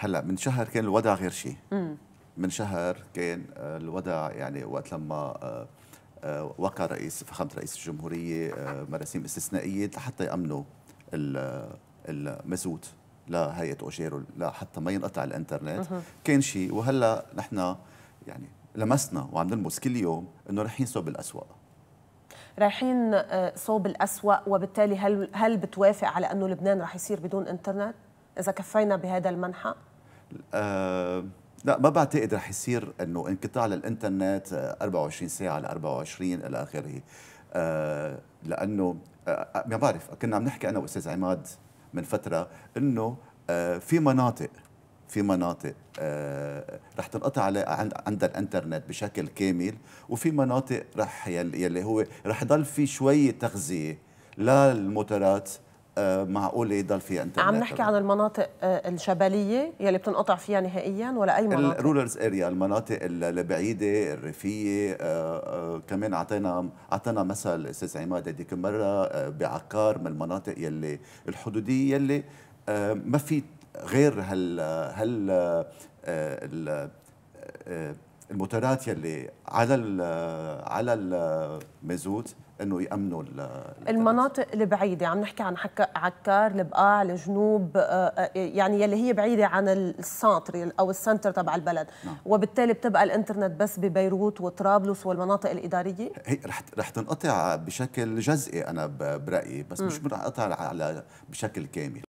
هلا من شهر كان الوضع غير شيء من شهر كان آه، الوضع يعني وقت لما آه، آه، وقع رئيس فخامه رئيس الجمهوريه مراسيم استثنائيه لحتى يامنوا المازوت لهيئه اوجيرو لحتى ما ينقطع الانترنت كان شيء وهلا نحن يعني لمسنا وعم نلمس كل يوم انه رايحين صوب الأسوأ رايحين صوب الأسوأ وبالتالي هل هل بتوافق على انه لبنان رح يصير بدون انترنت؟ إذا كفينا بهذا المنحى؟ آه، لا ما بعتقد رح يصير انه انقطاع للانترنت 24 آه، ساعه ل 24 الى اخره آه، لانه ما بعرف كنا عم نحكي انا واستاذ عماد من فتره انه في مناطق في مناطق رح تنقطع على عند عند الانترنت بشكل كامل وفي مناطق رح يلي, يلي هو رح يضل في شويه تغذيه للموتورات آه، معقول يضل في انترنت عم نحكي عن المناطق آه، الشبليه يلي بتنقطع فيها نهائيا ولا اي مناطق الرولرز اريا المناطق البعيده الريفيه آه، كمان اعطينا اعطينا مثل استاذ عماد هذيك مره بعكار من المناطق يلي الحدوديه يلي ما في غير هال هال الموتورات يلي على ال على المازوت انه يامنوا المناطق البعيده عم نحكي عن عكار البقاع الجنوب آه، آه، يعني يلي هي بعيده عن السنتر او السنتر تبع البلد نعم. وبالتالي بتبقى الانترنت بس ببيروت وطرابلس والمناطق الاداريه هي رح رح تنقطع بشكل جزئي انا برايي بس م. مش رح تنقطع على بشكل كامل